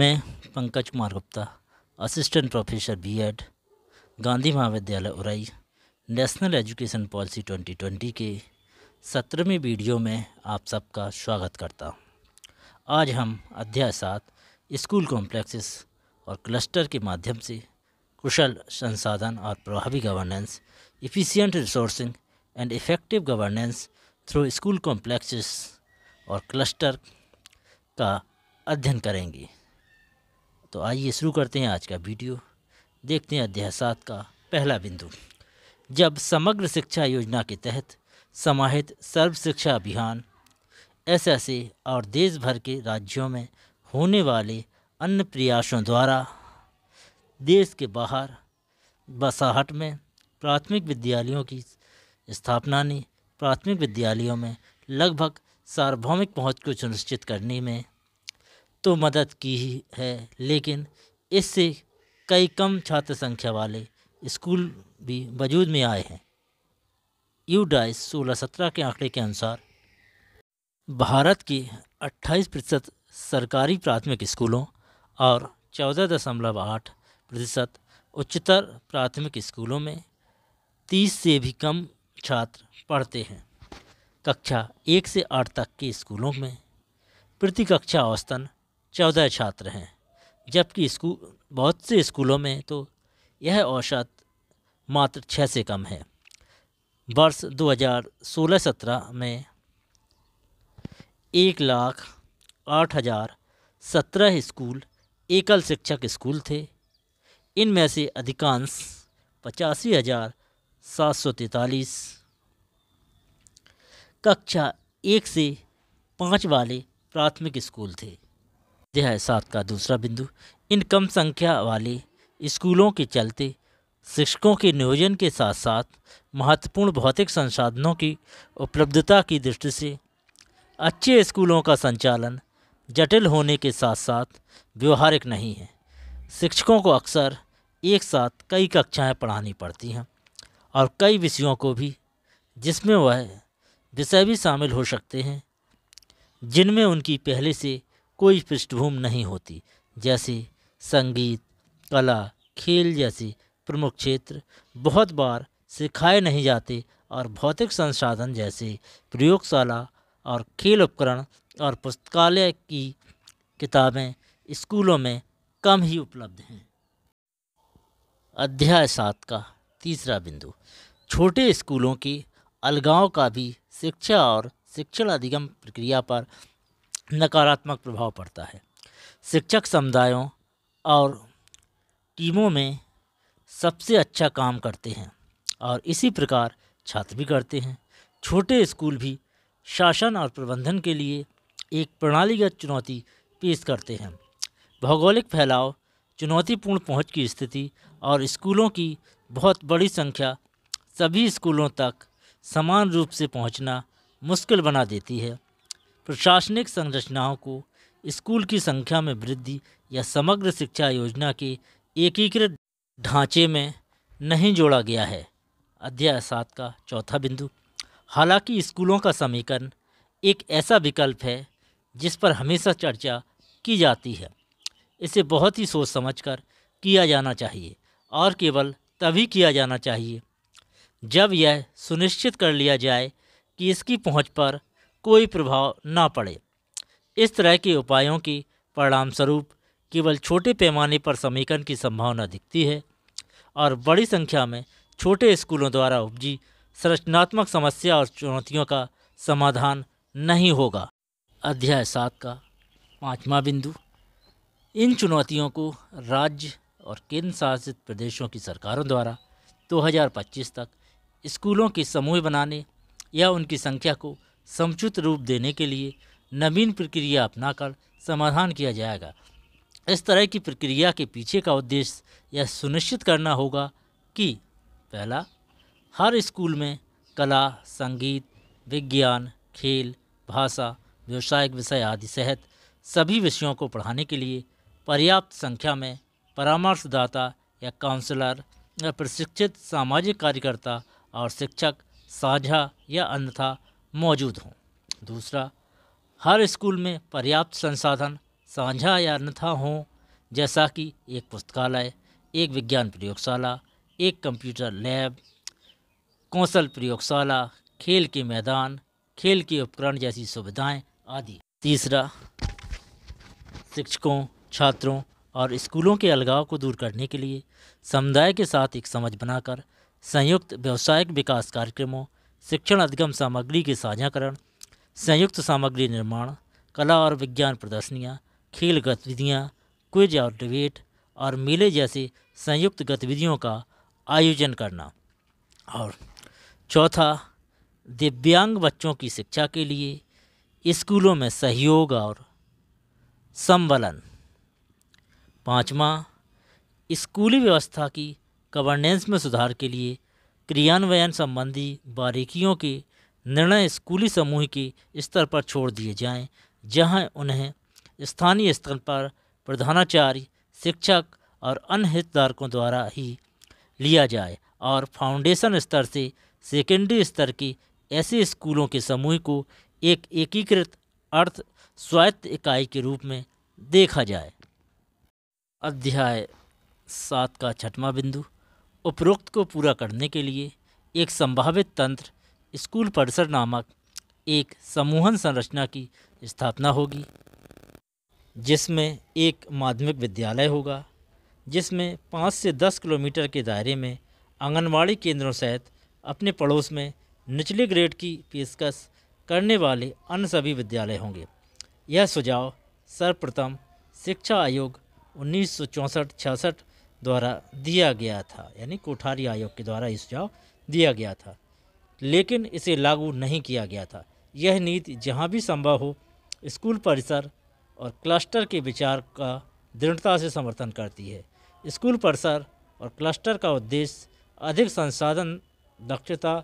मैं Pankaj Kumar Gupta assistant professor B Ed Gandhi Mahavidyalaya Urai national education policy 2020 के सत्रहवीं वीडियो में आप सबका स्वागत करता हूँ आज हम अध्याय सात स्कूल कॉम्प्लेक्सेस और क्लस्टर के माध्यम से कुशल संसाधन और प्रभावी governance efficient resourcing and effective governance through school complexes और क्लस्टर का अध्ययन करेंगे तो आइए शुरू करते हैं आज का वीडियो देखते हैं अध्याय सात का पहला बिंदु जब समग्र शिक्षा योजना के तहत समाहित सर्व शिक्षा अभियान एस और देश भर के राज्यों में होने वाले अन्य प्रयासों द्वारा देश के बाहर बसाहट में प्राथमिक विद्यालयों की स्थापना ने प्राथमिक विद्यालयों में लगभग सार्वभौमिक पहुंच को सुनिश्चित करने में तो मदद की ही है लेकिन इससे कई कम छात्र संख्या वाले स्कूल भी वजूद में आए हैं यू डाइस सोलह सत्रह के आंकड़े के अनुसार भारत के 28 प्रतिशत सरकारी प्राथमिक स्कूलों और चौदह दशमलव आठ प्रतिशत उच्चतर प्राथमिक स्कूलों में तीस से भी कम छात्र पढ़ते हैं कक्षा एक से आठ तक के स्कूलों में प्रति कक्षा औसतन चौदह छात्र हैं जबकि स्कूल बहुत से स्कूलों में तो यह औसत मात्र छः से कम है वर्ष 2016-17 में एक लाख आठ हज़ार सत्रह स्कूल एकल शिक्षक स्कूल थे इनमें से अधिकांश पचासी हज़ार सात सौ तैतालीस कक्षा एक से पाँच वाले प्राथमिक स्कूल थे अध्याय सात का दूसरा बिंदु इन कम संख्या वाले स्कूलों के चलते शिक्षकों के नियोजन के साथ साथ महत्वपूर्ण भौतिक संसाधनों की उपलब्धता की दृष्टि से अच्छे स्कूलों का संचालन जटिल होने के साथ साथ व्यवहारिक नहीं है शिक्षकों को अक्सर एक साथ कई कक्षाएं पढ़ानी पड़ती हैं और कई विषयों को भी जिसमें वह विषय भी शामिल हो सकते हैं जिनमें उनकी पहले से कोई पृष्ठभूमि नहीं होती जैसे संगीत कला खेल जैसे प्रमुख क्षेत्र बहुत बार सिखाए नहीं जाते और भौतिक संसाधन जैसे प्रयोगशाला और खेल उपकरण और पुस्तकालय की किताबें स्कूलों में कम ही उपलब्ध हैं अध्याय सात का तीसरा बिंदु छोटे स्कूलों के अलगाव का भी शिक्षा और शिक्षण अधिगम प्रक्रिया पर नकारात्मक प्रभाव पड़ता है शिक्षक समुदायों और टीमों में सबसे अच्छा काम करते हैं और इसी प्रकार छात्र भी करते हैं छोटे स्कूल भी शासन और प्रबंधन के लिए एक प्रणालीगत चुनौती पेश करते हैं भौगोलिक फैलाव चुनौतीपूर्ण पहुंच की स्थिति और स्कूलों की बहुत बड़ी संख्या सभी स्कूलों तक समान रूप से पहुंचना मुश्किल बना देती है प्रशासनिक संरचनाओं को स्कूल की संख्या में वृद्धि या समग्र शिक्षा योजना के एकीकृत ढांचे में नहीं जोड़ा गया है अध्याय सात का चौथा बिंदु हालांकि स्कूलों का समीकरण एक ऐसा विकल्प है जिस पर हमेशा चर्चा की जाती है इसे बहुत ही सोच समझकर किया जाना चाहिए और केवल तभी किया जाना चाहिए जब यह सुनिश्चित कर लिया जाए कि इसकी पहुंच पर कोई प्रभाव ना पड़े इस तरह के उपायों की परिणामस्वरूप केवल छोटे पैमाने पर समीकरण की संभावना दिखती है और बड़ी संख्या में छोटे स्कूलों द्वारा उपजी संरचनात्मक समस्या और चुनौतियों का समाधान नहीं होगा अध्याय सात का पाँचवा बिंदु इन चुनौतियों को राज्य और केंद्र शासित प्रदेशों की सरकारों द्वारा 2025 तक स्कूलों के समूह बनाने या उनकी संख्या को समुचित रूप देने के लिए नवीन प्रक्रिया अपनाकर समाधान किया जाएगा इस तरह की प्रक्रिया के पीछे का उद्देश्य यह सुनिश्चित करना होगा कि पहला हर स्कूल में कला संगीत विज्ञान खेल भाषा व्यवसायिक विषय आदि सहित सभी विषयों को पढ़ाने के लिए पर्याप्त संख्या में परामर्शदाता या काउंसलर या प्रशिक्षित सामाजिक कार्यकर्ता और शिक्षक साझा या अन्यथा मौजूद हों दूसरा हर स्कूल में पर्याप्त संसाधन साझा या अन्यथा हों जैसा कि एक पुस्तकालय एक विज्ञान प्रयोगशाला एक कंप्यूटर लैब कौशल प्रयोगशाला खेल के मैदान खेल के उपकरण जैसी सुविधाएं आदि तीसरा शिक्षकों छात्रों और स्कूलों के अलगाव को दूर करने के लिए समुदाय के साथ एक समझ बनाकर संयुक्त व्यावसायिक विकास कार्यक्रमों शिक्षण अधिगम सामग्री के साझाकरण संयुक्त सामग्री निर्माण कला और विज्ञान प्रदर्शनियाँ खेल गतिविधियाँ क्विज और डिबेट और मेले जैसे संयुक्त गतिविधियों का आयोजन करना और चौथा दिव्यांग बच्चों की शिक्षा के लिए स्कूलों में सहयोग और संबलन पाँचवा स्कूली व्यवस्था की गवर्नेंस में सुधार के लिए क्रियान्वयन संबंधी बारीकियों के निर्णय स्कूली समूह के स्तर पर छोड़ दिए जाएं, जहां उन्हें स्थानीय स्तर पर प्रधानाचार्य शिक्षक और अन्य हितधारकों द्वारा ही लिया जाए और फाउंडेशन स्तर से सेकेंडरी स्तर के ऐसे स्कूलों के समूह को एक एकीकृत अर्थ स्वायत्त इकाई के रूप में देखा जाए अध्याय सात का छठवां बिंदु उपरोक्त को पूरा करने के लिए एक संभावित तंत्र स्कूल परिसर नामक एक समूहन संरचना की स्थापना होगी जिसमें एक माध्यमिक विद्यालय होगा जिसमें पाँच से दस किलोमीटर के दायरे में आंगनवाड़ी केंद्रों सहित अपने पड़ोस में निचले ग्रेड की पेशकश करने वाले अन्य सभी विद्यालय होंगे यह सुझाव सर्वप्रथम शिक्षा आयोग उन्नीस सौ द्वारा दिया गया था यानी कोठारी आयोग के द्वारा इस सुझाव दिया गया था लेकिन इसे लागू नहीं किया गया था यह नीति जहाँ भी संभव हो स्कूल परिसर और क्लस्टर के विचार का दृढ़ता से समर्थन करती है स्कूल परिसर और क्लस्टर का उद्देश्य अधिक संसाधन दक्षता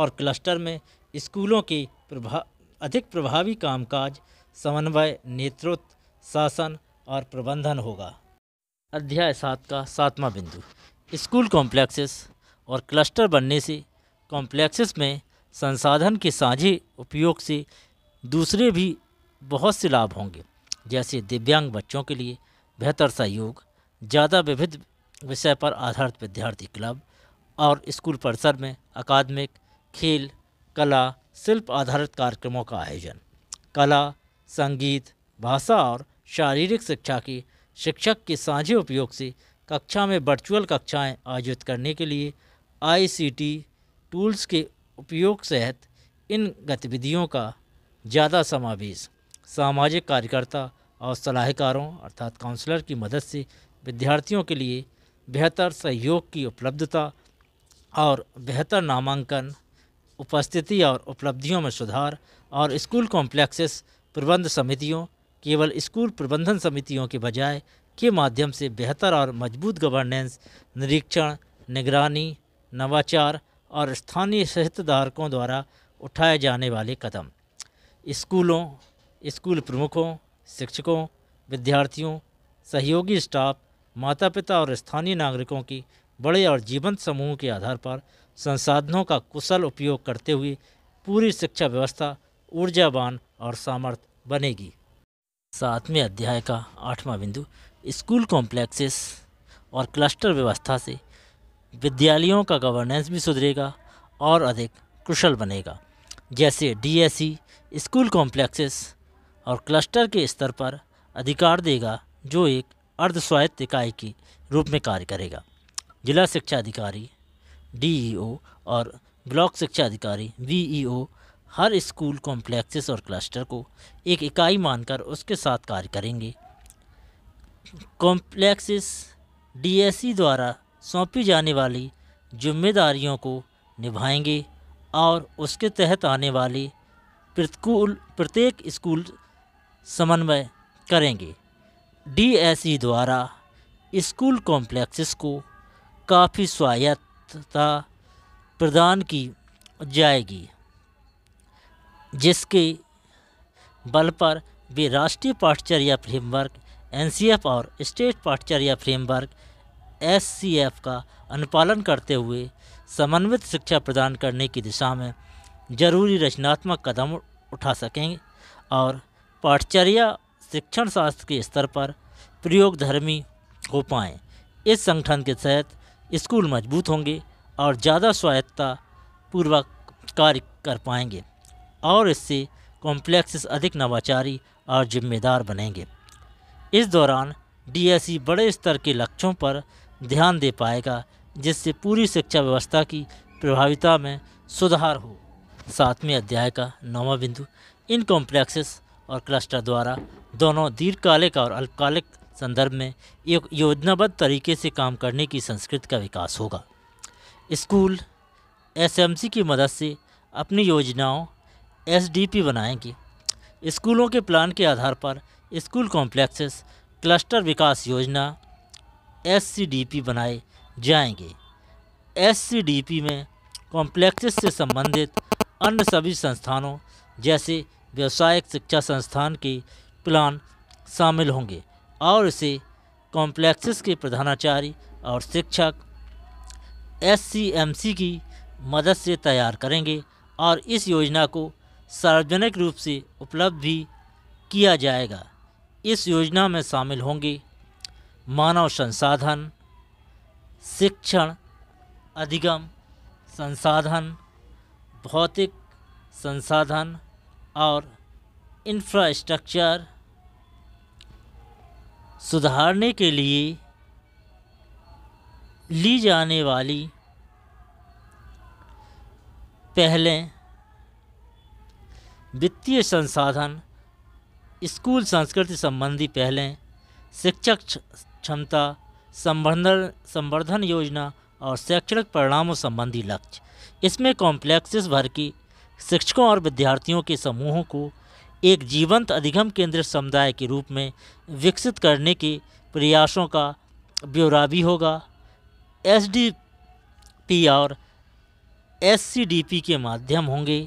और क्लस्टर में स्कूलों के प्रभा अधिक प्रभावी कामकाज समन्वय नेतृत्व शासन और प्रबंधन होगा अध्याय सात का सातवां बिंदु स्कूल कॉम्प्लेक्सेस और क्लस्टर बनने से कॉम्प्लेक्सेस में संसाधन के साझे उपयोग से दूसरे भी बहुत से लाभ होंगे जैसे दिव्यांग बच्चों के लिए बेहतर सहयोग ज़्यादा विविध विषय पर आधारित विद्यार्थी क्लब और स्कूल परिसर में अकादमिक खेल कला शिल्प आधारित कार्यक्रमों का आयोजन कला संगीत भाषा और शारीरिक शिक्षा की शिक्षक के साझे उपयोग से कक्षा में वर्चुअल कक्षाएं आयोजित करने के लिए आईसीटी टूल्स के उपयोग सहित इन गतिविधियों का ज़्यादा समावेश सामाजिक कार्यकर्ता और सलाहकारों अर्थात काउंसलर की मदद से विद्यार्थियों के लिए बेहतर सहयोग की उपलब्धता और बेहतर नामांकन उपस्थिति और उपलब्धियों में सुधार और स्कूल कॉम्प्लेक्सेस प्रबंध समितियों केवल स्कूल प्रबंधन समितियों के बजाय के माध्यम से बेहतर और मजबूत गवर्नेंस निरीक्षण निगरानी नवाचार और स्थानीय हितधारकों द्वारा उठाए जाने वाले कदम स्कूलों स्कूल प्रमुखों शिक्षकों विद्यार्थियों सहयोगी स्टाफ माता पिता और स्थानीय नागरिकों की बड़े और जीवंत समूह के आधार पर संसाधनों का कुशल उपयोग करते हुए पूरी शिक्षा व्यवस्था ऊर्जावान और सामर्थ्य बनेगी सातवें अध्याय का आठवां बिंदु स्कूल कॉम्प्लेक्सेस और क्लस्टर व्यवस्था से विद्यालयों का गवर्नेंस भी सुधरेगा और अधिक कुशल बनेगा जैसे डीएससी e, स्कूल कॉम्प्लेक्सेस और क्लस्टर के स्तर पर अधिकार देगा जो एक अर्ध स्वायत्त इकाई के रूप में कार्य करेगा जिला शिक्षा अधिकारी डीईओ e और ब्लॉक शिक्षा अधिकारी वीईओ हर स्कूल कॉम्प्लेक्सेस और क्लस्टर को एक इकाई मानकर उसके साथ कार्य करेंगे कॉम्प्लेक्सेस डीएससी द्वारा सौंपी जाने वाली जिम्मेदारियों को निभाएंगे और उसके तहत आने वाले प्रतिकूल प्रत्येक स्कूल समन्वय करेंगे डीएससी द्वारा स्कूल कॉम्प्लेक्सेस को काफ़ी स्वायत्तता प्रदान की जाएगी जिसके बल पर वे राष्ट्रीय पाठचर्या फ्रेमवर्क एन और स्टेट पाठचर्या फ्रेमवर्क एस का अनुपालन करते हुए समन्वित शिक्षा प्रदान करने की दिशा में जरूरी रचनात्मक कदम उठा सकें और पाठचर्या शिक्षण शास्त्र के स्तर पर प्रयोगधर्मी हो पाएँ इस संगठन के तहत स्कूल मजबूत होंगे और ज़्यादा स्वायत्ता पूर्वक कार्य कर पाएंगे और इससे कॉम्प्लेक्सेस अधिक नवाचारी और जिम्मेदार बनेंगे इस दौरान डीएसई e बड़े स्तर के लक्ष्यों पर ध्यान दे पाएगा जिससे पूरी शिक्षा व्यवस्था की प्रभाविता में सुधार हो सातवें अध्याय का नौवा बिंदु इन कॉम्प्लेक्सेस और क्लस्टर द्वारा दोनों दीर्घकालिक और अल्पकालिक संदर्भ में एक योजनाबद्ध तरीके से काम करने की संस्कृति का विकास होगा स्कूल एसएमसी की मदद से अपनी योजनाओं एसडीपी बनाएंगे स्कूलों के प्लान के आधार पर स्कूल कॉम्प्लेक्सेस क्लस्टर विकास योजना एससीडीपी बनाए जाएंगे एससीडीपी में कॉम्प्लेक्सेस से संबंधित अन्य सभी संस्थानों जैसे व्यावसायिक शिक्षा संस्थान के प्लान शामिल होंगे और इसे कॉम्प्लेक्सेस के प्रधानाचार्य और शिक्षक एससीएमसी की मदद से तैयार करेंगे और इस योजना को सार्वजनिक रूप से उपलब्ध भी किया जाएगा इस योजना में शामिल होंगे मानव संसाधन शिक्षण अधिगम संसाधन भौतिक संसाधन और इंफ्रास्ट्रक्चर सुधारने के लिए ली जाने वाली पहलें वित्तीय संसाधन स्कूल संस्कृति संबंधी पहलें शिक्षक क्षमता संवर्धन संवर्धन योजना और शैक्षणिक परिणामों संबंधी लक्ष्य इसमें कॉम्प्लेक्सेस भर की शिक्षकों और विद्यार्थियों के समूहों को एक जीवंत अधिगम केंद्रित समुदाय के रूप में विकसित करने के प्रयासों का ब्यौरा भी होगा एस और एस के माध्यम होंगे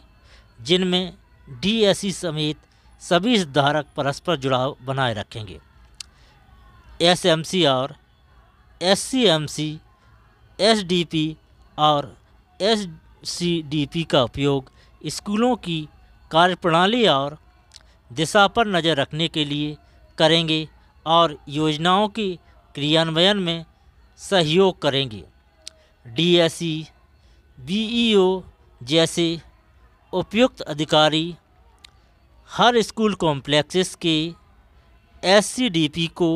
जिनमें डीएससी e समेत सभी धारक परस्पर जुड़ाव बनाए रखेंगे एसएमसी और एससीएमसी एसडीपी और एससीडीपी का उपयोग स्कूलों की कार्यप्रणाली और दिशा पर नज़र रखने के लिए करेंगे और योजनाओं के क्रियान्वयन में सहयोग करेंगे डीएससी बीईओ e, e जैसे उपयुक्त अधिकारी हर स्कूल कॉम्प्लेक्सेस के एस को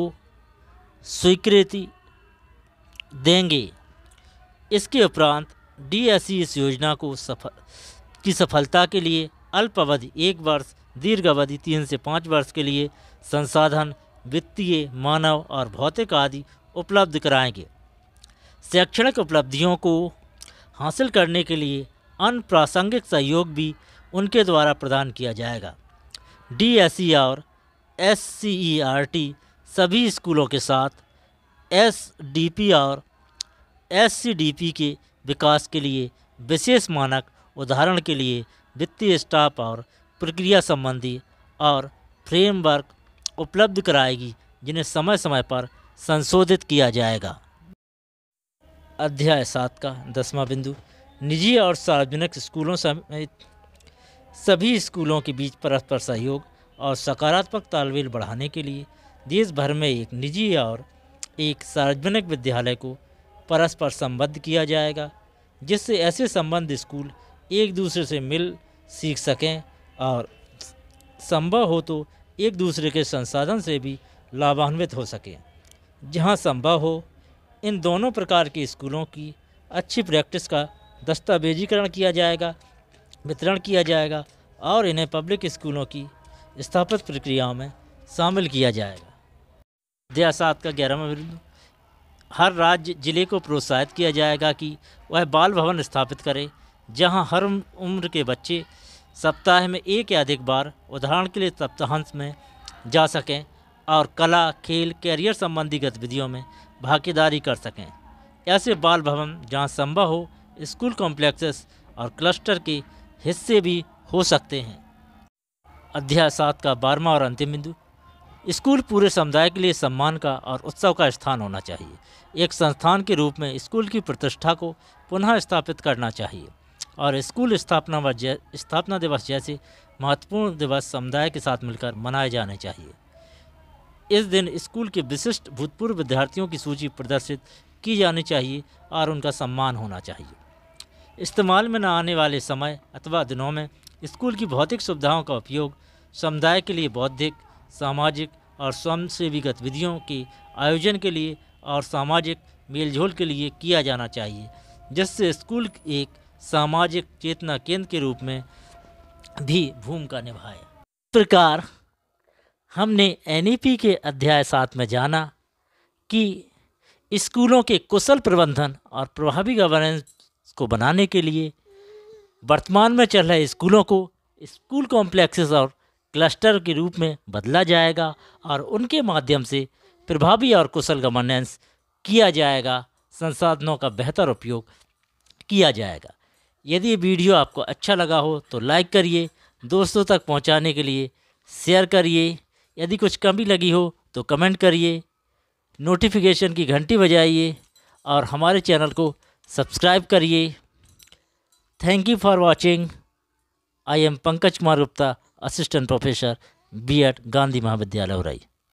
स्वीकृति देंगे इसके उपरांत डीएससी e इस योजना को सफल की सफलता के लिए अल्पावधि एक वर्ष दीर्घ अवधि तीन से पाँच वर्ष के लिए संसाधन वित्तीय मानव और भौतिक आदि उपलब्ध कराएंगे शैक्षणिक उपलब्धियों को हासिल करने के लिए अनप्रासंगिक सहयोग भी उनके द्वारा प्रदान किया जाएगा डी एस ई और S C E R T सभी स्कूलों के साथ एस डी पी और एस सी डी पी के विकास के लिए विशेष मानक उदाहरण के लिए वित्तीय स्टाफ और प्रक्रिया संबंधी और फ्रेमवर्क उपलब्ध कराएगी जिन्हें समय समय पर संशोधित किया जाएगा अध्याय सात का दसवां बिंदु निजी और सार्वजनिक स्कूलों समेत सभी स्कूलों के बीच परस्पर सहयोग और सकारात्मक तालमेल बढ़ाने के लिए देश भर में एक निजी और एक सार्वजनिक विद्यालय को परस्पर संबद्ध किया जाएगा जिससे ऐसे संबंध स्कूल एक दूसरे से मिल सीख सकें और संभव हो तो एक दूसरे के संसाधन से भी लाभान्वित हो सकें जहां संभव हो इन दोनों प्रकार के स्कूलों की अच्छी प्रैक्टिस का दस्तावेजीकरण किया जाएगा वितरण किया जाएगा और इन्हें पब्लिक स्कूलों की स्थापित प्रक्रियाओं में शामिल किया जाएगा दियासात का ग्यारहवा बिंदु हर राज्य ज़िले को प्रोत्साहित किया जाएगा कि वह बाल भवन स्थापित करे जहां हर उम्र के बच्चे सप्ताह में एक या अधिक बार उदाहरण के लिए सप्ताहांत में जा सकें और कला खेल कैरियर संबंधी गतिविधियों में भागीदारी कर सकें ऐसे बाल भवन जहाँ संभव हो स्कूल कॉम्प्लेक्सेस और क्लस्टर के हिस्से भी हो सकते हैं अध्याय सात का बारहवा और अंतिम बिंदु स्कूल पूरे समुदाय के लिए सम्मान का और उत्सव का स्थान होना चाहिए एक संस्थान के रूप में स्कूल की प्रतिष्ठा को पुनः स्थापित करना चाहिए और स्कूल स्थापना व स्थापना दिवस जैसे महत्वपूर्ण दिवस समुदाय के साथ मिलकर मनाए जाने चाहिए इस दिन स्कूल के विशिष्ट भूतपूर्व विद्यार्थियों की सूची प्रदर्शित की जानी चाहिए और उनका सम्मान होना चाहिए इस्तेमाल में न आने वाले समय अथवा दिनों में स्कूल की भौतिक सुविधाओं का उपयोग समुदाय के लिए बौद्धिक सामाजिक और स्वयंसेवी गतिविधियों के आयोजन के लिए और सामाजिक मेलजोल के लिए किया जाना चाहिए जिससे स्कूल एक सामाजिक चेतना केंद्र के रूप में भी भूमिका निभाए इस प्रकार हमने एन e के अध्याय साथ में जाना कि स्कूलों के कुशल प्रबंधन और प्रभावी गवर्नेंस को बनाने के लिए वर्तमान में चल रहे स्कूलों को स्कूल कॉम्प्लेक्सेस और क्लस्टर के रूप में बदला जाएगा और उनके माध्यम से प्रभावी और कुशल गवर्नेंस किया जाएगा संसाधनों का बेहतर उपयोग किया जाएगा यदि वीडियो आपको अच्छा लगा हो तो लाइक करिए दोस्तों तक पहुंचाने के लिए शेयर करिए यदि कुछ कमी लगी हो तो कमेंट करिए नोटिफिकेशन की घंटी बजाइए और हमारे चैनल को सब्सक्राइब करिए thank you for watching I'm Pankaj Kumar Gupta assistant professor B Ed Gandhi Mahavidyalaya Urai